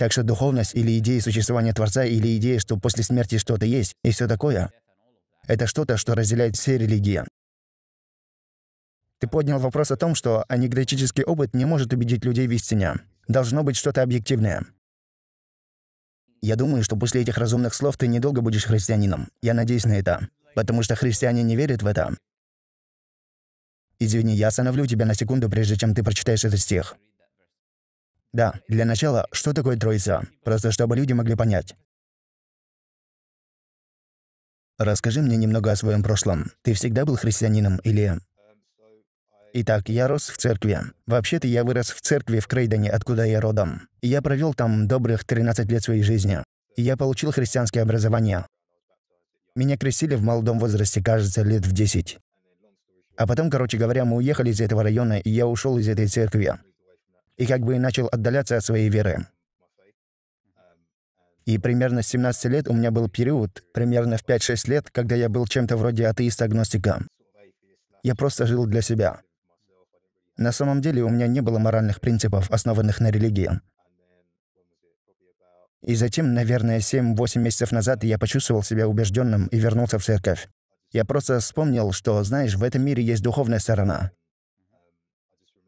Так что духовность или идея существования Творца, или идея, что после смерти что-то есть, и все такое — это что-то, что разделяет все религии. Ты поднял вопрос о том, что анекдотический опыт не может убедить людей в истине. Должно быть что-то объективное. Я думаю, что после этих разумных слов ты недолго будешь христианином. Я надеюсь на это. Потому что христиане не верят в это. Извини, я остановлю тебя на секунду, прежде чем ты прочитаешь этот стих. Да, для начала, что такое Троица? Просто чтобы люди могли понять. Расскажи мне немного о своем прошлом. Ты всегда был христианином или... Итак, я рос в церкви. Вообще-то я вырос в церкви в Крейдоне, откуда я родом. я провел там добрых 13 лет своей жизни. я получил христианское образование. Меня крестили в молодом возрасте, кажется, лет в 10. А потом, короче говоря, мы уехали из этого района, и я ушел из этой церкви и как бы начал отдаляться от своей веры. И примерно с 17 лет у меня был период, примерно в 5-6 лет, когда я был чем-то вроде атеиста-агностика. Я просто жил для себя. На самом деле у меня не было моральных принципов, основанных на религии. И затем, наверное, 7-8 месяцев назад я почувствовал себя убежденным и вернулся в церковь. Я просто вспомнил, что, знаешь, в этом мире есть духовная сторона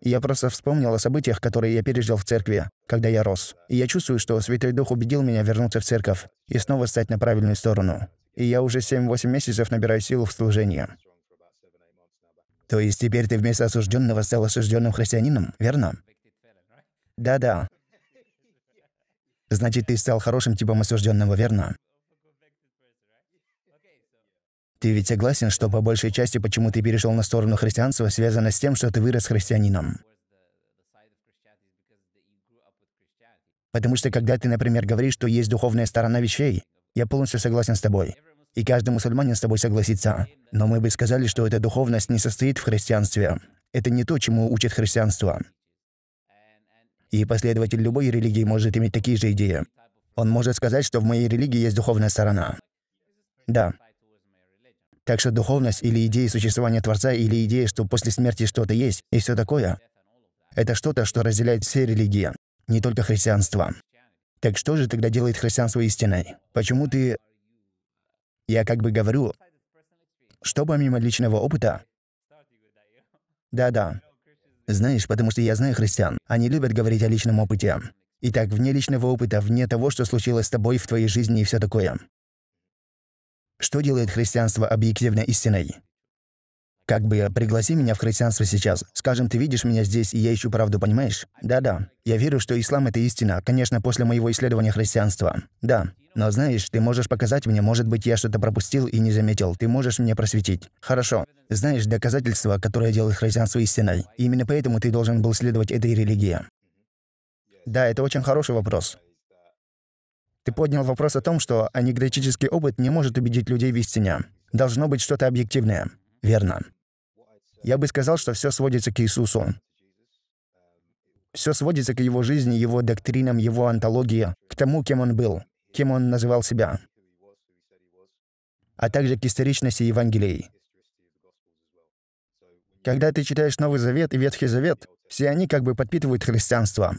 я просто вспомнил о событиях, которые я пережил в церкви, когда я рос. И я чувствую, что Святой Дух убедил меня вернуться в церковь и снова стать на правильную сторону. И я уже 7-8 месяцев набираю силу в служении. То есть теперь ты вместо осужденного стал осужденным христианином, верно? Да-да. Значит, ты стал хорошим типом осужденного, верно? Ты ведь согласен, что по большей части, почему ты перешел на сторону христианства, связано с тем, что ты вырос христианином? Потому что когда ты, например, говоришь, что есть духовная сторона вещей, я полностью согласен с тобой. И каждый мусульманин с тобой согласится. Но мы бы сказали, что эта духовность не состоит в христианстве. Это не то, чему учит христианство. И последователь любой религии может иметь такие же идеи. Он может сказать, что в моей религии есть духовная сторона. Да, так что духовность или идея существования Творца, или идея, что после смерти что-то есть, и все такое — это что-то, что разделяет все религии, не только христианство. Так что же тогда делает христианство истиной? Почему ты... Я как бы говорю, что помимо личного опыта... Да-да. Знаешь, потому что я знаю христиан, они любят говорить о личном опыте. Итак, вне личного опыта, вне того, что случилось с тобой в твоей жизни и все такое. Что делает христианство объективной истиной? Как бы пригласи меня в христианство сейчас. Скажем, ты видишь меня здесь, и я ищу правду, понимаешь? Да-да. Я верю, что ислам — это истина, конечно, после моего исследования христианства. Да. Но знаешь, ты можешь показать мне, может быть, я что-то пропустил и не заметил. Ты можешь меня просветить. Хорошо. Знаешь, доказательства, которые делают христианство истиной. Именно поэтому ты должен был следовать этой религии. Да, это очень хороший вопрос. Ты поднял вопрос о том, что анекдотический опыт не может убедить людей в истине. Должно быть что-то объективное. Верно. Я бы сказал, что все сводится к Иисусу. Все сводится к его жизни, его доктринам, его антологии, к тому, кем он был, кем он называл себя, а также к историчности Евангелий. Когда ты читаешь Новый Завет и Ветхий Завет, все они как бы подпитывают христианство.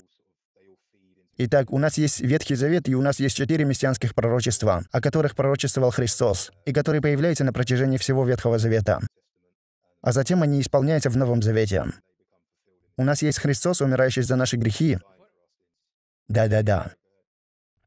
Итак, у нас есть Ветхий Завет, и у нас есть четыре мессианских пророчества, о которых пророчествовал Христос, и которые появляются на протяжении всего Ветхого Завета. А затем они исполняются в Новом Завете. У нас есть Христос, умирающий за наши грехи. Да-да-да.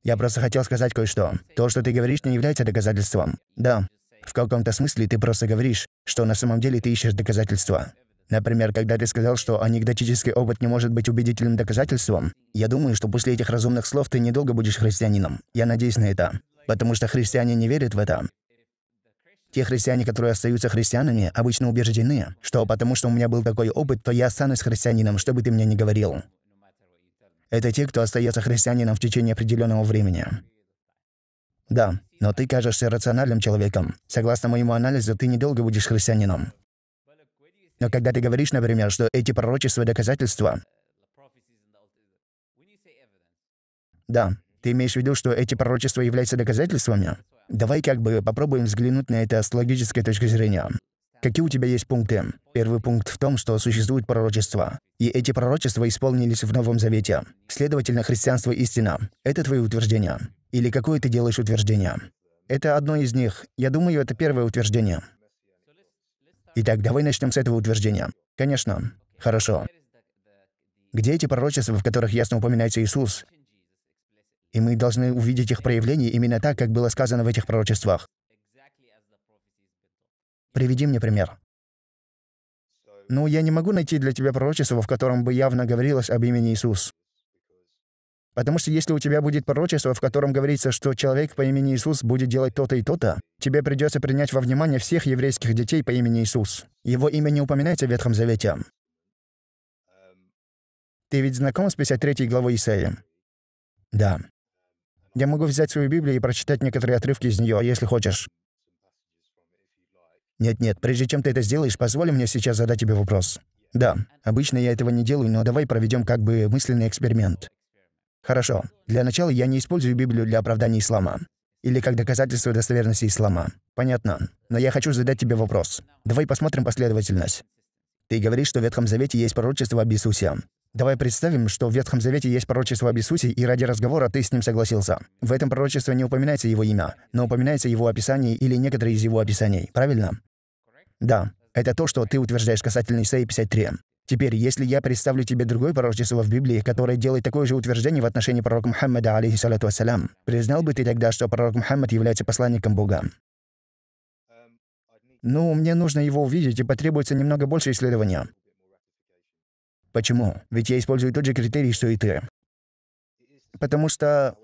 Я просто хотел сказать кое-что. То, что ты говоришь, не является доказательством. Да. В каком-то смысле ты просто говоришь, что на самом деле ты ищешь доказательства. Например, когда ты сказал, что анекдотический опыт не может быть убедительным доказательством, я думаю, что после этих разумных слов ты недолго будешь христианином. Я надеюсь на это. Потому что христиане не верят в это. Те христиане, которые остаются христианами, обычно убеждены, что потому что у меня был такой опыт, то я останусь христианином, что бы ты мне ни говорил. Это те, кто остается христианином в течение определенного времени. Да, но ты кажешься рациональным человеком. Согласно моему анализу, ты недолго будешь христианином. Но когда ты говоришь, например, что эти пророчества — доказательства... Да, ты имеешь в виду, что эти пророчества являются доказательствами? Давай как бы попробуем взглянуть на это с логической точки зрения. Какие у тебя есть пункты? Первый пункт в том, что существуют пророчества. И эти пророчества исполнились в Новом Завете. Следовательно, христианство – истина. Это твои утверждения. Или какое ты делаешь утверждение? Это одно из них. Я думаю, это первое утверждение. Итак, давай начнем с этого утверждения. Конечно. Хорошо. Где эти пророчества, в которых ясно упоминается Иисус? И мы должны увидеть их проявление именно так, как было сказано в этих пророчествах. Приведи мне пример. Ну, я не могу найти для тебя пророчество, в котором бы явно говорилось об имени Иисус. Потому что если у тебя будет пророчество, в котором говорится, что человек по имени Иисус будет делать то-то и то-то, тебе придется принять во внимание всех еврейских детей по имени Иисус. Его имя не упоминается в Ветхом Завете. Ты ведь знаком с 53 главой Исаии? Да. Я могу взять свою Библию и прочитать некоторые отрывки из нее, если хочешь. Нет-нет, прежде чем ты это сделаешь, позволь мне сейчас задать тебе вопрос. Да, обычно я этого не делаю, но давай проведем как бы мысленный эксперимент. Хорошо. Для начала я не использую Библию для оправдания ислама. Или как доказательство достоверности ислама. Понятно. Но я хочу задать тебе вопрос. Давай посмотрим последовательность. Ты говоришь, что в Ветхом Завете есть пророчество об Иисусе. Давай представим, что в Ветхом Завете есть пророчество об Иисусе, и ради разговора ты с ним согласился. В этом пророчестве не упоминается его имя, но упоминается его описание или некоторые из его описаний, правильно? Да, это то, что ты утверждаешь касательно Исаии 53. Теперь, если я представлю тебе другой пророчество в Библии, которое делает такое же утверждение в отношении пророка Мухаммада, алейхиссалату ассалям, признал бы ты тогда, что пророк Мухаммад является посланником Бога? Ну, мне нужно его увидеть, и потребуется немного больше исследования. Почему? Ведь я использую тот же критерий, что и ты. Потому что...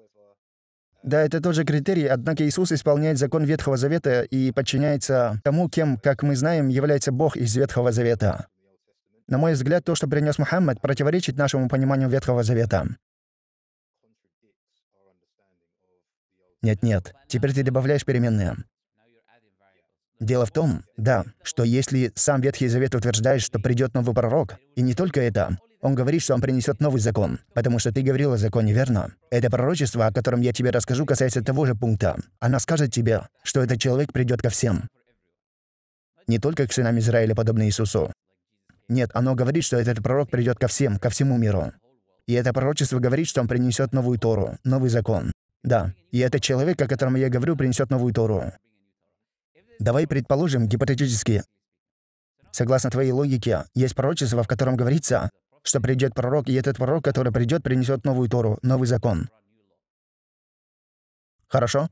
Да, это тот же критерий, однако Иисус исполняет закон Ветхого Завета и подчиняется тому, кем, как мы знаем, является Бог из Ветхого Завета. На мой взгляд, то, что принес Мухаммад, противоречит нашему пониманию Ветхого Завета. Нет-нет, теперь ты добавляешь переменные. Дело в том, да, что если сам Ветхий Завет утверждает, что придет новый пророк, и не только это, он говорит, что он принесет новый закон, потому что ты говорил о законе, верно? Это пророчество, о котором я тебе расскажу, касается того же пункта. Она скажет тебе, что этот человек придет ко всем. Не только к сынам Израиля, подобно Иисусу, нет, оно говорит, что этот пророк придет ко всем, ко всему миру. И это пророчество говорит, что он принесет новую Тору, новый закон. Да, и этот человек, о котором я говорю, принесет новую Тору. Давай предположим гипотетически, согласно твоей логике, есть пророчество, в котором говорится, что придет пророк, и этот пророк, который придет, принесет новую Тору, новый закон. Хорошо?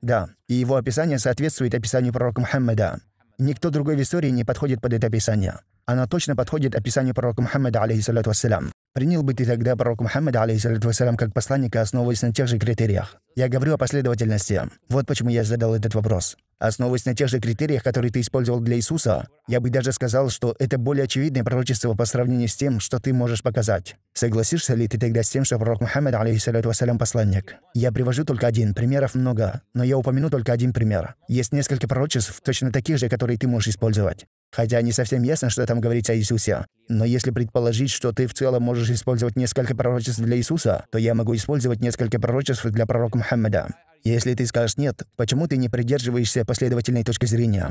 Да. И его описание соответствует описанию пророка Мухаммеда. Никто другой в истории не подходит под это описание. Она точно подходит описанию пророка Мухаммада, алейхиссалату вассалям. Принял бы ты тогда пророка Мухаммада, алейхиссалату вассалям, как посланника, основываясь на тех же критериях. Я говорю о последовательности. Вот почему я задал этот вопрос. Основываясь на тех же критериях, которые ты использовал для Иисуса, я бы даже сказал, что это более очевидное пророчество по сравнению с тем, что ты можешь показать. Согласишься ли ты тогда с тем, что пророк Мухаммад, алейхиссалату вассалям, посланник? Я привожу только один, примеров много, но я упомяну только один пример. Есть несколько пророчеств, точно таких же, которые ты можешь использовать. Хотя не совсем ясно, что там говорится о Иисусе. Но если предположить, что ты в целом можешь использовать несколько пророчеств для Иисуса, то я могу использовать несколько пророчеств для пророка Мухаммеда. Если ты скажешь «нет», почему ты не придерживаешься последовательной точки зрения?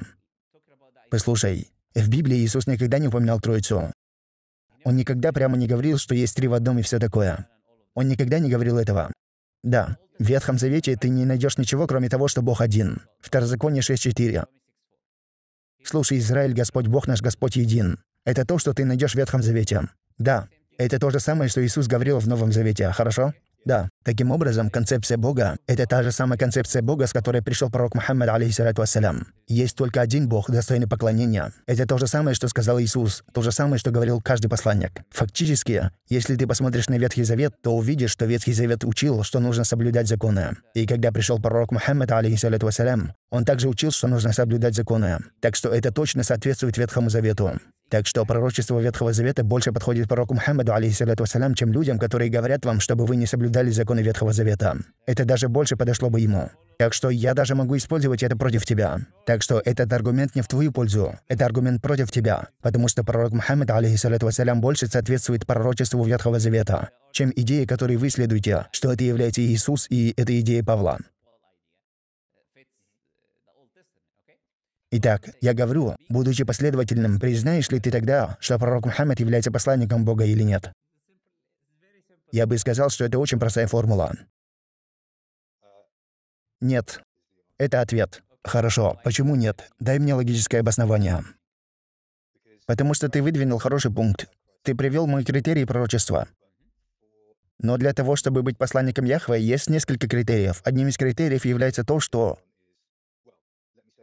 Послушай, в Библии Иисус никогда не упоминал Троицу. Он никогда прямо не говорил, что есть три в одном и все такое. Он никогда не говорил этого. Да, в Ветхом Завете ты не найдешь ничего, кроме того, что Бог один. Второзаконие 6.4. «Слушай, Израиль, Господь Бог наш, Господь един». Это то, что ты найдешь в Ветхом Завете. Да, это то же самое, что Иисус говорил в Новом Завете, хорошо? Да, таким образом, концепция Бога — это та же самая концепция Бога, с которой пришел пророк Мухаммад, алейхиссалату ассалям. Есть только один Бог, достойный поклонения. Это то же самое, что сказал Иисус, то же самое, что говорил каждый посланник. Фактически, если ты посмотришь на Ветхий Завет, то увидишь, что Ветхий Завет учил, что нужно соблюдать законы. И когда пришел пророк Мухаммад, алейхиссалату ассалям, он также учил, что нужно соблюдать законы. Так что это точно соответствует Ветхому Завету. Так что пророчество Ветхого Завета больше подходит пророку Мухаммаду, алейхиссалату вассалям, чем людям, которые говорят вам, чтобы вы не соблюдали законы Ветхого Завета. Это даже больше подошло бы ему. Так что я даже могу использовать это против тебя. Так что этот аргумент не в твою пользу. Это аргумент против тебя. Потому что пророк Мухаммад, алейхиссалату вассалям, больше соответствует пророчеству Ветхого Завета, чем идеи, которые вы следуете, что это является Иисус и это идея Павла. Итак, я говорю, будучи последовательным, признаешь ли ты тогда, что пророк Мухаммад является посланником Бога или нет? Я бы сказал, что это очень простая формула. Нет. Это ответ. Хорошо. Почему нет? Дай мне логическое обоснование. Потому что ты выдвинул хороший пункт. Ты привел мой критерий пророчества. Но для того, чтобы быть посланником Яхве, есть несколько критериев. Одним из критериев является то, что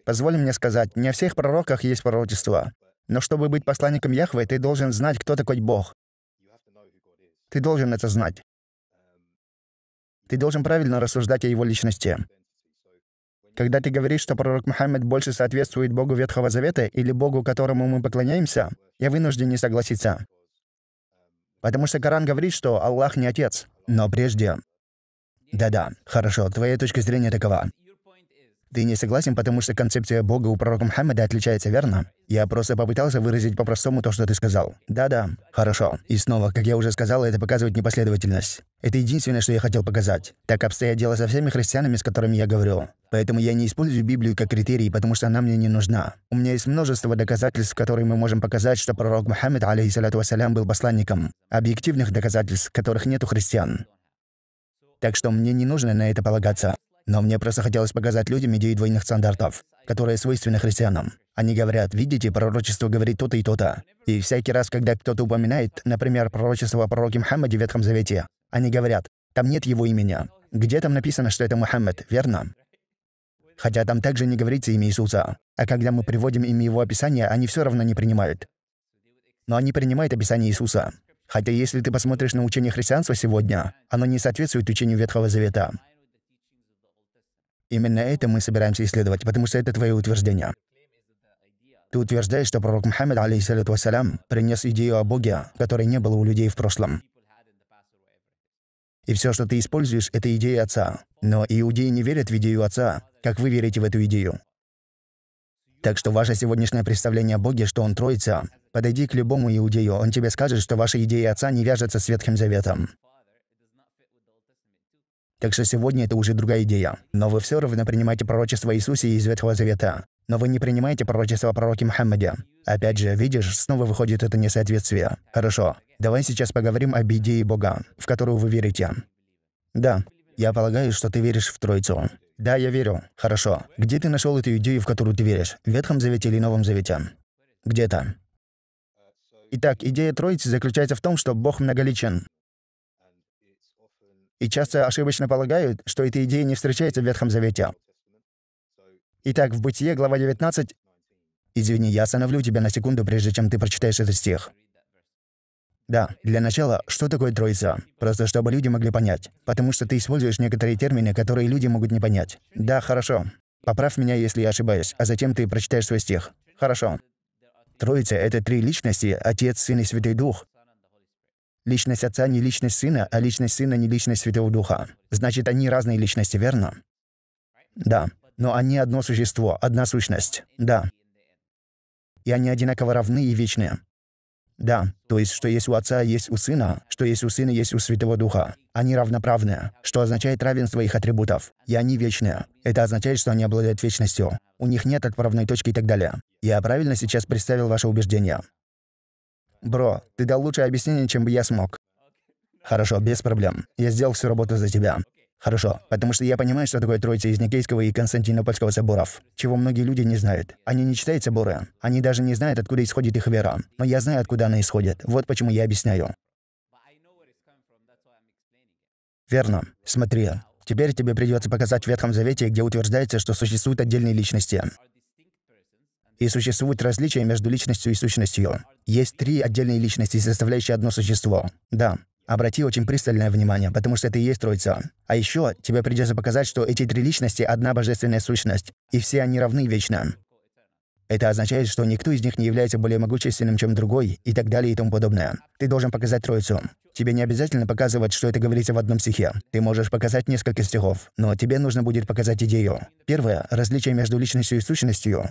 Позволь мне сказать, не о всех пророках есть пророчество. Но чтобы быть посланником Яхве, ты должен знать, кто такой Бог. Ты должен это знать. Ты должен правильно рассуждать о его личности. Когда ты говоришь, что пророк Мухаммед больше соответствует Богу Ветхого Завета или Богу, которому мы поклоняемся, я вынужден не согласиться. Потому что Коран говорит, что Аллах не Отец. Но прежде... Да-да, хорошо, твоя точка зрения такова. Ты не согласен, потому что концепция Бога у пророка Мухаммеда отличается, верно? Я просто попытался выразить по-простому то, что ты сказал. Да-да, хорошо. И снова, как я уже сказал, это показывает непоследовательность. Это единственное, что я хотел показать. Так обстоят дела со всеми христианами, с которыми я говорю. Поэтому я не использую Библию как критерий, потому что она мне не нужна. У меня есть множество доказательств, которые мы можем показать, что пророк Мухаммед, алейхиссалату вассалям, был посланником. Объективных доказательств, которых нет у христиан. Так что мне не нужно на это полагаться. Но мне просто хотелось показать людям идею двойных стандартов, которые свойственны христианам. Они говорят, видите, пророчество говорит то-то и то-то. И всякий раз, когда кто-то упоминает, например, пророчество о пророке Мухаммаде в Ветхом Завете, они говорят, там нет его имени. Где там написано, что это Мухаммед? верно? Хотя там также не говорится имя Иисуса. А когда мы приводим им его описание, они все равно не принимают. Но они принимают описание Иисуса. Хотя если ты посмотришь на учение христианства сегодня, оно не соответствует учению Ветхого Завета. Именно это мы собираемся исследовать, потому что это твои утверждения. Ты утверждаешь, что пророк Мухаммед, алейхиссалату вассалям, принес идею о Боге, которой не было у людей в прошлом. И все, что ты используешь, это идея отца. Но иудеи не верят в идею отца, как вы верите в эту идею. Так что ваше сегодняшнее представление о Боге, что Он Троица, подойди к любому иудею, он тебе скажет, что ваша идея отца не вяжется с Ветхим Заветом. Так что сегодня это уже другая идея. Но вы все равно принимаете пророчество Иисуса из Ветхого Завета. Но вы не принимаете пророчество пророке Мухаммаде. Опять же, видишь, снова выходит это несоответствие. Хорошо. Давай сейчас поговорим об идее Бога, в которую вы верите. Да. Я полагаю, что ты веришь в Троицу. Да, я верю. Хорошо. Где ты нашел эту идею, в которую ты веришь? В Ветхом Завете или Новом Завете? Где-то. Итак, идея Троицы заключается в том, что Бог многоличен и часто ошибочно полагают, что эта идея не встречается в Ветхом Завете. Итак, в Бытие, глава 19... Извини, я остановлю тебя на секунду, прежде чем ты прочитаешь этот стих. Да, для начала, что такое Троица? Просто чтобы люди могли понять. Потому что ты используешь некоторые термины, которые люди могут не понять. Да, хорошо. Поправь меня, если я ошибаюсь, а затем ты прочитаешь свой стих. Хорошо. Троица — это три личности — Отец, Сын и Святой Дух, Личность отца не личность сына, а личность сына не личность Святого Духа. Значит, они разные личности, верно? Да. Но они одно существо, одна сущность. Да. И они одинаково равны и вечны. Да, то есть, что есть у Отца, есть у Сына, что есть у Сына, есть у Святого Духа. Они равноправные, что означает равенство их атрибутов. И они вечные. Это означает, что они обладают вечностью. У них нет отправной точки и так далее. Я правильно сейчас представил ваше убеждение? «Бро, ты дал лучшее объяснение, чем бы я смог». «Хорошо, без проблем. Я сделал всю работу за тебя». «Хорошо, потому что я понимаю, что такое троица из Никейского и Константинопольского соборов, чего многие люди не знают. Они не читают соборы, они даже не знают, откуда исходит их вера. Но я знаю, откуда она исходит, вот почему я объясняю». «Верно. Смотри, Теперь тебе придется показать в Ветхом Завете, где утверждается, что существуют отдельные личности и существует различие между личностью и сущностью. Есть три отдельные личности, составляющие одно существо. Да, обрати очень пристальное внимание, потому что это и есть Троица. А еще тебе придется показать, что эти три личности — одна божественная сущность, и все они равны вечно. Это означает, что никто из них не является более могущественным, чем другой, и так далее и тому подобное. Ты должен показать Троицу. Тебе не обязательно показывать, что это говорится в одном стихе. Ты можешь показать несколько стихов, но тебе нужно будет показать идею. Первое — различие между личностью и сущностью.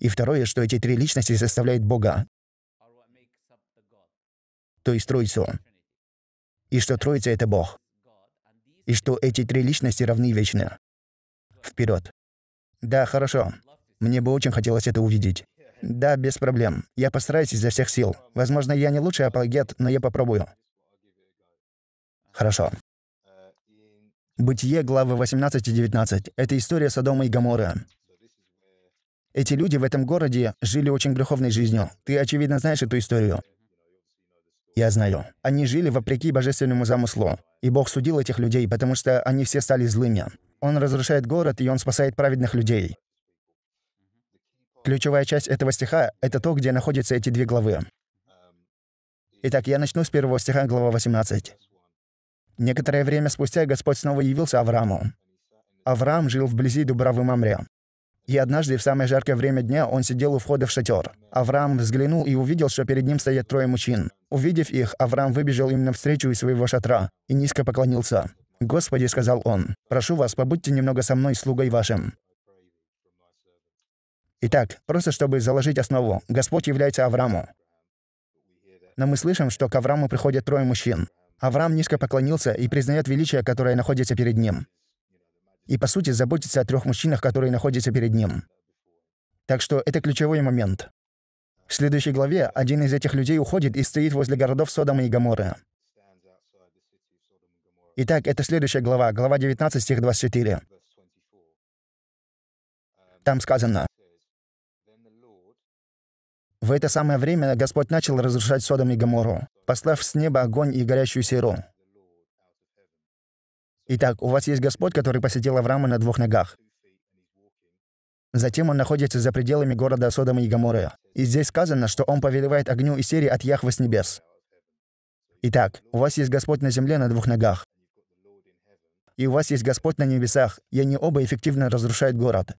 И второе, что эти три личности составляют Бога, то есть Троицу. И что Троица — это Бог. И что эти три личности равны вечно. Вперед. Да, хорошо. Мне бы очень хотелось это увидеть. Да, без проблем. Я постараюсь изо всех сил. Возможно, я не лучший апологет, но я попробую. Хорошо. Бытие, главы 18 и 19. Это история Содома и Гамора. Эти люди в этом городе жили очень греховной жизнью. Ты, очевидно, знаешь эту историю. Я знаю. Они жили вопреки божественному замыслу. И Бог судил этих людей, потому что они все стали злыми. Он разрушает город, и он спасает праведных людей. Ключевая часть этого стиха — это то, где находятся эти две главы. Итак, я начну с первого стиха, глава 18. Некоторое время спустя Господь снова явился Аврааму. Авраам жил вблизи Дубравы Мамре. И однажды в самое жаркое время дня он сидел у входа в шатер. Авраам взглянул и увидел, что перед ним стоят трое мужчин. Увидев их, Авраам выбежал им навстречу из своего шатра и низко поклонился. «Господи», — сказал он, — «прошу вас, побудьте немного со мной, слугой вашим». Итак, просто чтобы заложить основу, Господь является Аврааму. Но мы слышим, что к Аврааму приходят трое мужчин. Авраам низко поклонился и признает величие, которое находится перед ним и, по сути, заботится о трех мужчинах, которые находятся перед ним. Так что это ключевой момент. В следующей главе один из этих людей уходит и стоит возле городов Содома и Гаморы. Итак, это следующая глава, глава 19, стих 24. Там сказано, «В это самое время Господь начал разрушать Содом и Гамору, послав с неба огонь и горящую серу. Итак, у вас есть Господь, который посетил Авраама на двух ногах. Затем он находится за пределами города Содома и Гаморы. И здесь сказано, что он повелевает огню и серии от Яхвы с небес. Итак, у вас есть Господь на земле на двух ногах. И у вас есть Господь на небесах, и они оба эффективно разрушают город.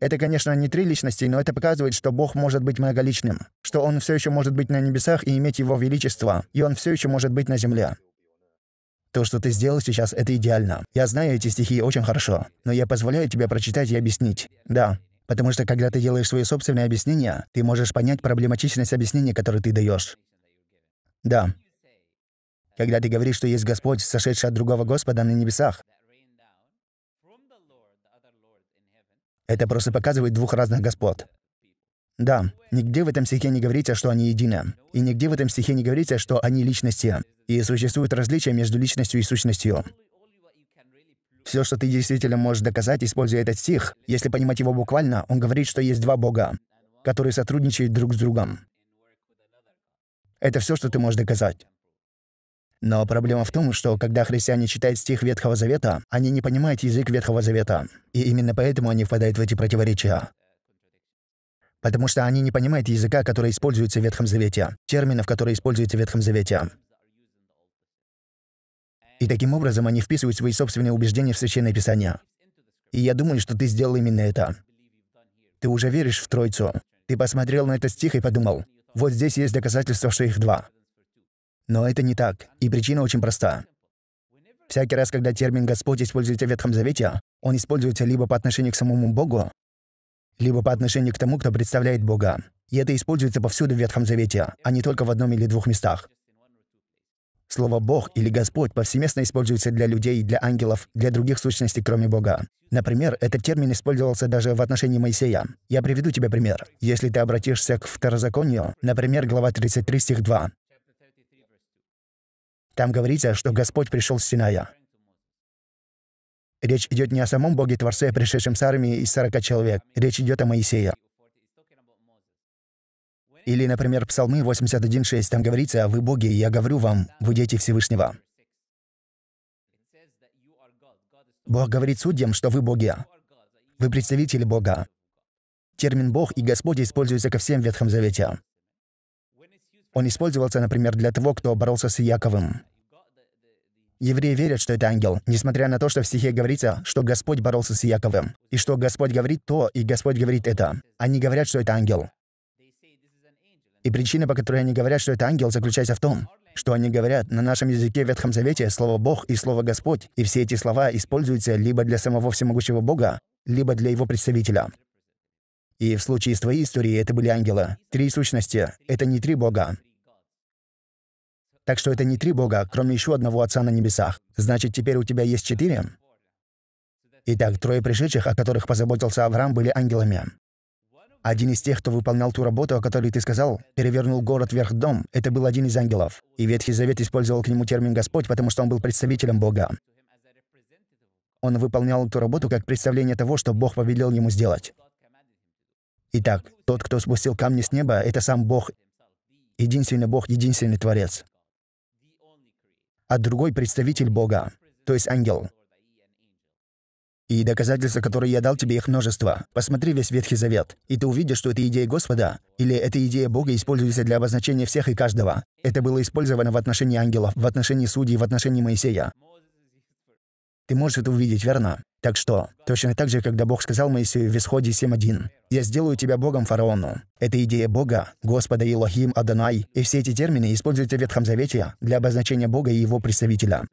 Это, конечно, не три личности, но это показывает, что Бог может быть многоличным, что Он все еще может быть на небесах и иметь Его величество, и Он все еще может быть на земле. То, что ты сделал сейчас, это идеально. Я знаю эти стихи очень хорошо, но я позволяю тебе прочитать и объяснить. Да, потому что когда ты делаешь свои собственные объяснения, ты можешь понять проблематичность объяснения, которое ты даешь. Да. Когда ты говоришь, что есть Господь, сошедший от другого Господа на небесах, Это просто показывает двух разных господ. Да, нигде в этом стихе не говорится, что они едины. И нигде в этом стихе не говорится, что они личности. И существует различие между личностью и сущностью. Все, что ты действительно можешь доказать, используя этот стих, если понимать его буквально, он говорит, что есть два бога, которые сотрудничают друг с другом. Это все, что ты можешь доказать. Но проблема в том, что когда христиане читают стих Ветхого Завета, они не понимают язык Ветхого Завета. И именно поэтому они впадают в эти противоречия. Потому что они не понимают языка, который используется в Ветхом Завете, терминов, которые используются в Ветхом Завете. И таким образом они вписывают свои собственные убеждения в Священное Писание. И я думаю, что ты сделал именно это. Ты уже веришь в Троицу. Ты посмотрел на этот стих и подумал, вот здесь есть доказательства, что их два. Но это не так, и причина очень проста. Всякий раз, когда термин «Господь» используется в Ветхом Завете, он используется либо по отношению к самому Богу, либо по отношению к тому, кто представляет Бога. И это используется повсюду в Ветхом Завете, а не только в одном или двух местах. Слово «Бог» или «Господь» повсеместно используется для людей, для ангелов, для других сущностей, кроме Бога. Например, этот термин использовался даже в отношении Моисея. Я приведу тебе пример. Если ты обратишься к второзаконию, например, глава 33, стих 2, там говорится, что Господь пришел с Синая. Речь идет не о самом Боге Творце, пришедшем с армией из 40 человек. Речь идет о Моисее. Или, например, Псалмы 81.6, там говорится, «Вы боги, я говорю вам, вы дети Всевышнего». Бог говорит судьям, что вы боги. Вы представители Бога. Термин «бог» и «господь» используется ко всем в Ветхом Завете. Он использовался, например, для того, кто боролся с Яковым. Евреи верят, что это ангел, несмотря на то, что в стихе говорится, что Господь боролся с Яковым, и что Господь говорит то, и Господь говорит это. Они говорят, что это ангел. И причина, по которой они говорят, что это ангел, заключается в том, что они говорят на нашем языке в Ветхом Завете слово «Бог» и слово «Господь», и все эти слова используются либо для самого всемогущего Бога, либо для его представителя. И в случае с твоей историей это были ангелы. Три сущности. Это не три бога. Так что это не три бога, кроме еще одного Отца на небесах. Значит, теперь у тебя есть четыре? Итак, трое пришедших, о которых позаботился Авраам, были ангелами. Один из тех, кто выполнял ту работу, о которой ты сказал, перевернул город вверх дом, это был один из ангелов. И Ветхий Завет использовал к нему термин «Господь», потому что он был представителем Бога. Он выполнял ту работу как представление того, что Бог повелел ему сделать. Итак, тот, кто спустил камни с неба, это сам Бог, единственный Бог, единственный Творец. А другой представитель Бога, то есть ангел. И доказательства, которые я дал тебе, их множество. Посмотри весь Ветхий Завет, и ты увидишь, что это идея Господа, или эта идея Бога используется для обозначения всех и каждого. Это было использовано в отношении ангелов, в отношении судей, в отношении Моисея. Ты можешь это увидеть, верно? Так что, точно так же, когда Бог сказал Моисею в Исходе 7.1, «Я сделаю тебя Богом фараону». Эта идея Бога, Господа Илохим, Адонай, и все эти термины используются в Ветхом Завете для обозначения Бога и его представителя.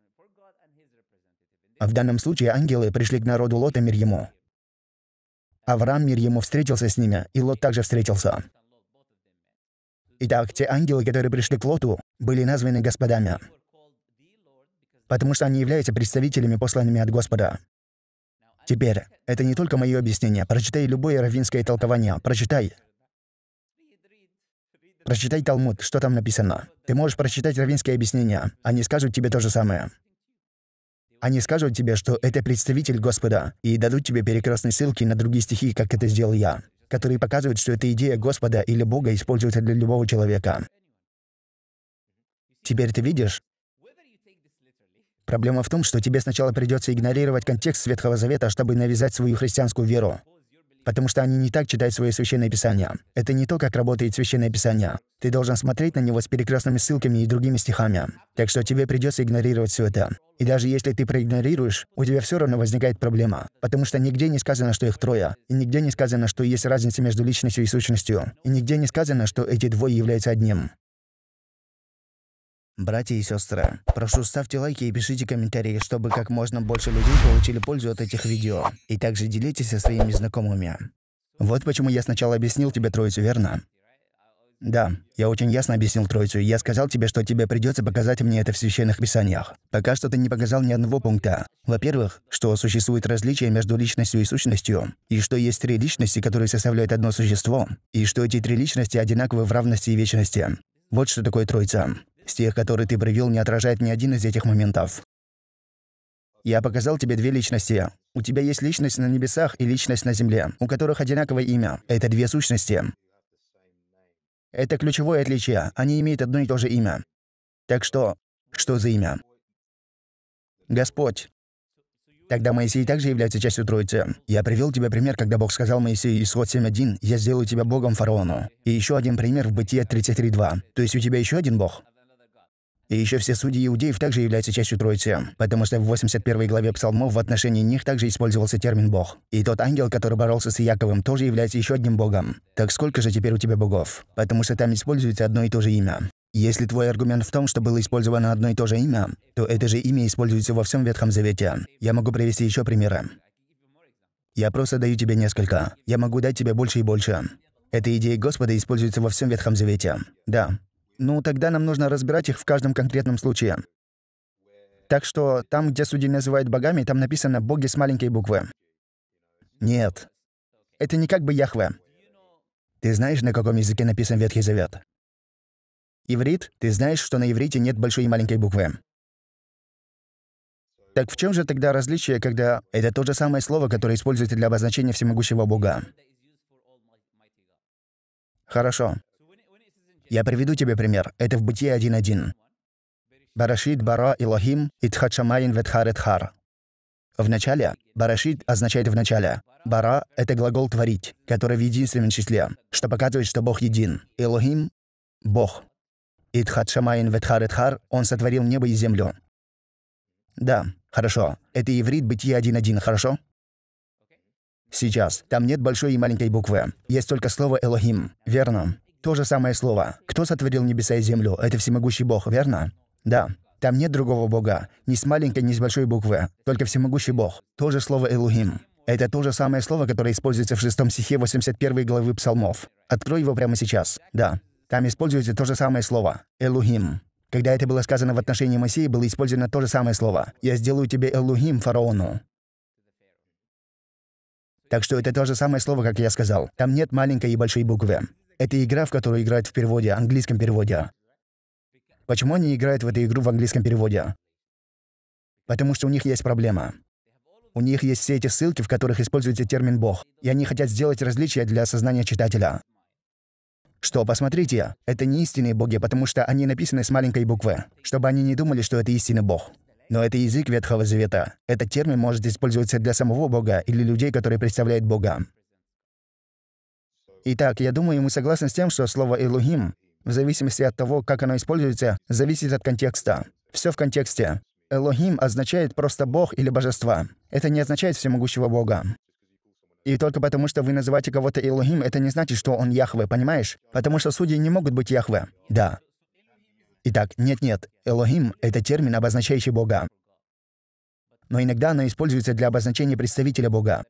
А в данном случае ангелы пришли к народу Лота мир ему. Авраам мир ему встретился с ними, и Лот также встретился. Итак, те ангелы, которые пришли к Лоту, были названы господами потому что они являются представителями, посланными от Господа. Теперь, это не только мои объяснения. Прочитай любое раввинское толкование. Прочитай. Прочитай Талмуд, что там написано. Ты можешь прочитать раввинские объяснения. Они скажут тебе то же самое. Они скажут тебе, что это представитель Господа, и дадут тебе перекрестные ссылки на другие стихи, как это сделал я, которые показывают, что эта идея Господа или Бога используется для любого человека. Теперь ты видишь, Проблема в том, что тебе сначала придется игнорировать контекст Ветхого Завета, чтобы навязать свою христианскую веру. Потому что они не так читают свои священные писания. Это не то, как работает священное писание. Ты должен смотреть на него с перекрестными ссылками и другими стихами. Так что тебе придется игнорировать все это. И даже если ты проигнорируешь, у тебя все равно возникает проблема. Потому что нигде не сказано, что их трое. И нигде не сказано, что есть разница между личностью и сущностью. И нигде не сказано, что эти двое являются одним. Братья и сестры, прошу ставьте лайки и пишите комментарии, чтобы как можно больше людей получили пользу от этих видео. И также делитесь со своими знакомыми. Вот почему я сначала объяснил тебе Троицу, верно? Да, я очень ясно объяснил Троицу. Я сказал тебе, что тебе придется показать мне это в священных писаниях. Пока что ты не показал ни одного пункта. Во-первых, что существует различие между личностью и сущностью, и что есть три личности, которые составляют одно существо, и что эти три личности одинаковы в равности и вечности. Вот что такое Троица. С тех, которые ты привел, не отражает ни один из этих моментов. Я показал тебе две личности. У тебя есть личность на небесах и личность на земле, у которых одинаковое имя. Это две сущности. Это ключевое отличие. Они имеют одно и то же имя. Так что, что за имя? Господь. Тогда Моисей также является частью Троицы. Я привел тебе пример, когда Бог сказал Моисею, исход 7.1, «Я сделаю тебя Богом фараону». И еще один пример в Бытие 33.2. То есть у тебя еще один Бог? И еще все судьи иудеев также являются частью Троицы, потому что в 81 главе Псалмов в отношении них также использовался термин «бог». И тот ангел, который боролся с Яковым, тоже является еще одним богом. Так сколько же теперь у тебя богов? Потому что там используется одно и то же имя. Если твой аргумент в том, что было использовано одно и то же имя, то это же имя используется во всем Ветхом Завете. Я могу привести еще примеры. Я просто даю тебе несколько. Я могу дать тебе больше и больше. Эта идея Господа используется во всем Ветхом Завете. Да, ну, тогда нам нужно разбирать их в каждом конкретном случае. Так что там, где судьи называют богами, там написано «боги» с маленькой буквы. Нет. Это не как бы Яхве. Ты знаешь, на каком языке написан Ветхий Завет? Иврит? Ты знаешь, что на иврите нет большой и маленькой буквы. Так в чем же тогда различие, когда это то же самое слово, которое используется для обозначения всемогущего Бога? Хорошо. Я приведу тебе пример. Это в Бытие 1.1. Барашид, Бара, Илохим, Итхачамаин, Ветхаретхар. В начале Барашид означает в начале. Бара — это глагол «творить», который в единственном числе, что показывает, что Бог един. Элохим — Бог. Итхадшамаин Ветхаретхар — Он сотворил небо и землю. Да, хорошо. Это иврит Бытие 1.1, хорошо? Сейчас. Там нет большой и маленькой буквы. Есть только слово «Элохим». Верно. То же самое слово. Кто сотворил небеса и землю? Это всемогущий Бог, верно? Да. Там нет другого Бога. Ни с маленькой, ни с большой буквы. Только всемогущий Бог. То же слово «Элухим». Это то же самое слово, которое используется в шестом стихе 81 главы Псалмов. Открой его прямо сейчас. Да. Там используется то же самое слово «Элухим». Когда это было сказано в отношении Моисея, было использовано то же самое слово «Я сделаю тебе Элухим фараону». Так что это то же самое слово, как я сказал. Там нет маленькой и большой буквы. Это игра, в которую играют в переводе, английском переводе. Почему они играют в эту игру в английском переводе? Потому что у них есть проблема. У них есть все эти ссылки, в которых используется термин «бог», и они хотят сделать различия для сознания читателя. Что, посмотрите, это не истинные боги, потому что они написаны с маленькой буквы, чтобы они не думали, что это истинный бог. Но это язык Ветхого Завета. Этот термин может использоваться для самого бога или людей, которые представляют бога. Итак, я думаю, мы согласны с тем, что слово «элухим», в зависимости от того, как оно используется, зависит от контекста. Все в контексте. «Элохим» означает просто «бог» или божество. Это не означает «всемогущего бога». И только потому, что вы называете кого-то Элохим, это не значит, что он Яхве, понимаешь? Потому что судьи не могут быть Яхве. Да. Итак, нет-нет, Элохим — это термин, обозначающий Бога. Но иногда оно используется для обозначения представителя Бога.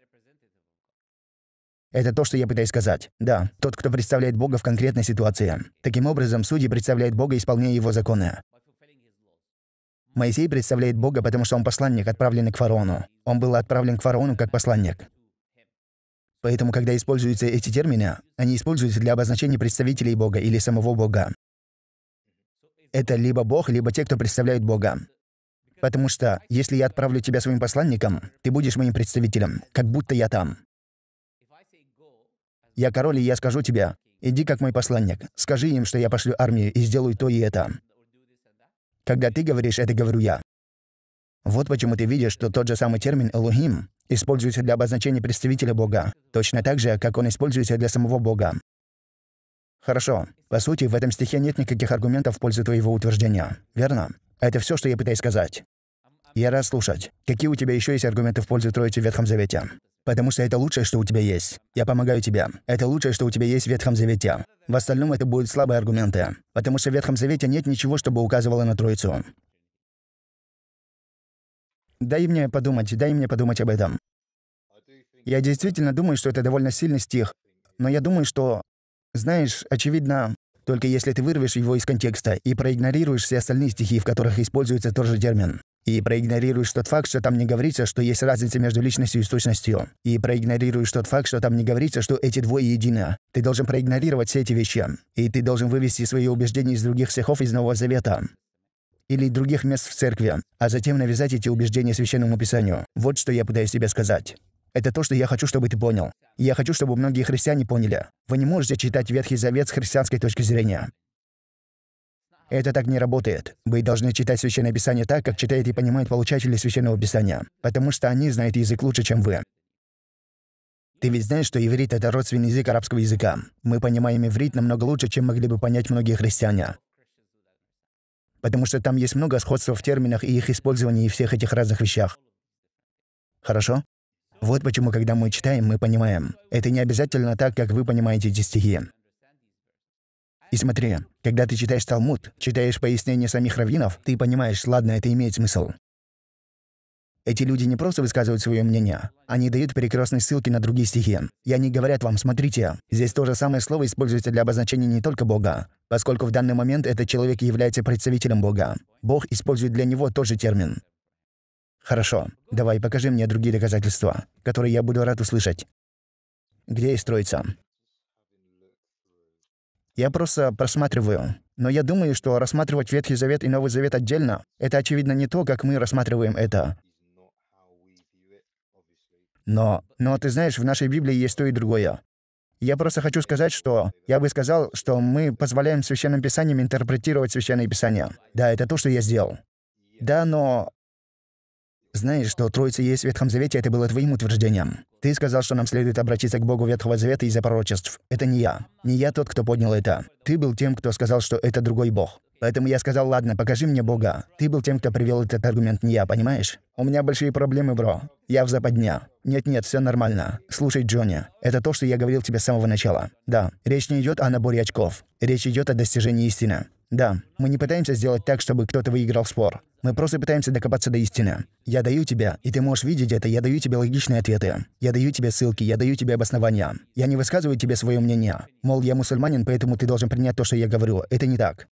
Это то, что я пытаюсь сказать. Да, тот, кто представляет Бога в конкретной ситуации. Таким образом, судьи представляет Бога, исполняя его законы. Моисей представляет Бога, потому что он посланник, отправленный к фараону. Он был отправлен к фараону как посланник. Поэтому, когда используются эти термины, они используются для обозначения представителей Бога или самого Бога. Это либо Бог, либо те, кто представляет Бога. Потому что, если я отправлю тебя своим посланником, ты будешь моим представителем, как будто я там. Я король, и я скажу тебе. Иди как мой посланник. Скажи им, что я пошлю армию и сделаю то и это. Когда ты говоришь, это говорю я. Вот почему ты видишь, что тот же самый термин «элухим» используется для обозначения представителя Бога, точно так же, как он используется для самого Бога. Хорошо. По сути, в этом стихе нет никаких аргументов в пользу твоего утверждения, верно? Это все, что я пытаюсь сказать. Я рад слушать. Какие у тебя еще есть аргументы в пользу Троицы в Ветхом Завете? Потому что это лучшее, что у тебя есть. Я помогаю тебе. Это лучшее, что у тебя есть в Ветхом Завете. В остальном это будут слабые аргументы. Потому что в Ветхом Завете нет ничего, чтобы указывало на Троицу. Дай мне подумать, дай мне подумать об этом. Я действительно думаю, что это довольно сильный стих. Но я думаю, что, знаешь, очевидно, только если ты вырвешь его из контекста и проигнорируешь все остальные стихи, в которых используется тот же термин. И проигнорируешь тот факт, что там не говорится, что есть разница между личностью и сущностью. И проигнорируешь тот факт, что там не говорится, что эти двое едины. Ты должен проигнорировать все эти вещи. И ты должен вывести свои убеждения из других стихов из Нового Завета или других мест в церкви, а затем навязать эти убеждения Священному Писанию. Вот что я пытаюсь тебе сказать. Это то, что я хочу, чтобы ты понял. Я хочу, чтобы многие христиане поняли. Вы не можете читать Ветхий Завет с христианской точки зрения. Это так не работает. Вы должны читать Священное Писание так, как читает и понимает получатели Священного Писания, потому что они знают язык лучше, чем вы. Ты ведь знаешь, что иврит — это родственный язык арабского языка. Мы понимаем иврит намного лучше, чем могли бы понять многие христиане. Потому что там есть много сходства в терминах и их использовании и всех этих разных вещах. Хорошо? Вот почему, когда мы читаем, мы понимаем. Это не обязательно так, как вы понимаете эти стихи. И смотри, когда ты читаешь Талмуд, читаешь пояснения самих раввинов, ты понимаешь, ладно, это имеет смысл. Эти люди не просто высказывают свое мнение, они дают перекрестные ссылки на другие стихи. И они говорят вам, смотрите, здесь то же самое слово используется для обозначения не только Бога, поскольку в данный момент этот человек является представителем Бога. Бог использует для него тот же термин. Хорошо, давай покажи мне другие доказательства, которые я буду рад услышать. Где их строится? Я просто просматриваю. Но я думаю, что рассматривать Ветхий Завет и Новый Завет отдельно — это, очевидно, не то, как мы рассматриваем это. Но, но ты знаешь, в нашей Библии есть то и другое. Я просто хочу сказать, что я бы сказал, что мы позволяем священным писаниям интерпретировать священные писания. Да, это то, что я сделал. Да, но знаешь, что Троица есть в Ветхом Завете, это было твоим утверждением. Ты сказал, что нам следует обратиться к Богу Ветхого Завета из-за пророчеств. Это не я. Не я тот, кто поднял это. Ты был тем, кто сказал, что это другой Бог. Поэтому я сказал, ладно, покажи мне Бога. Ты был тем, кто привел этот аргумент, не я, понимаешь? У меня большие проблемы, бро. Я в западня. Нет-нет, все нормально. Слушай, Джонни, это то, что я говорил тебе с самого начала. Да, речь не идет о наборе очков. Речь идет о достижении истины. Да, мы не пытаемся сделать так, чтобы кто-то выиграл спор. Мы просто пытаемся докопаться до истины. Я даю тебе, и ты можешь видеть это, я даю тебе логичные ответы. Я даю тебе ссылки, я даю тебе обоснования. Я не высказываю тебе свое мнение. Мол, я мусульманин, поэтому ты должен принять то, что я говорю. Это не так.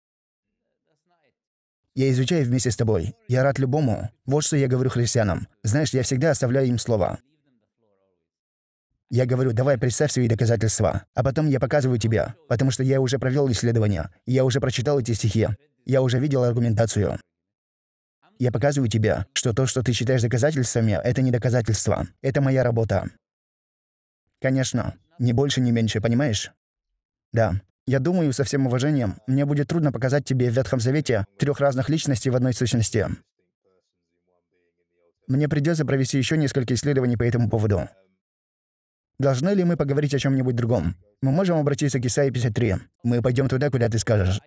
Я изучаю вместе с тобой. Я рад любому. Вот что я говорю христианам. Знаешь, я всегда оставляю им слово. Я говорю, давай представь свои доказательства, а потом я показываю тебе, потому что я уже провел исследования, я уже прочитал эти стихи, я уже видел аргументацию. Я показываю тебе, что то, что ты считаешь доказательствами, это не доказательства. Это моя работа. Конечно, ни больше, ни меньше, понимаешь? Да. Я думаю, со всем уважением, мне будет трудно показать тебе в Ветхом Завете трех разных личностей в одной сущности. Мне придется провести еще несколько исследований по этому поводу. Должны ли мы поговорить о чем нибудь другом? Мы можем обратиться к Исаии 53. Мы пойдем туда, куда ты скажешь.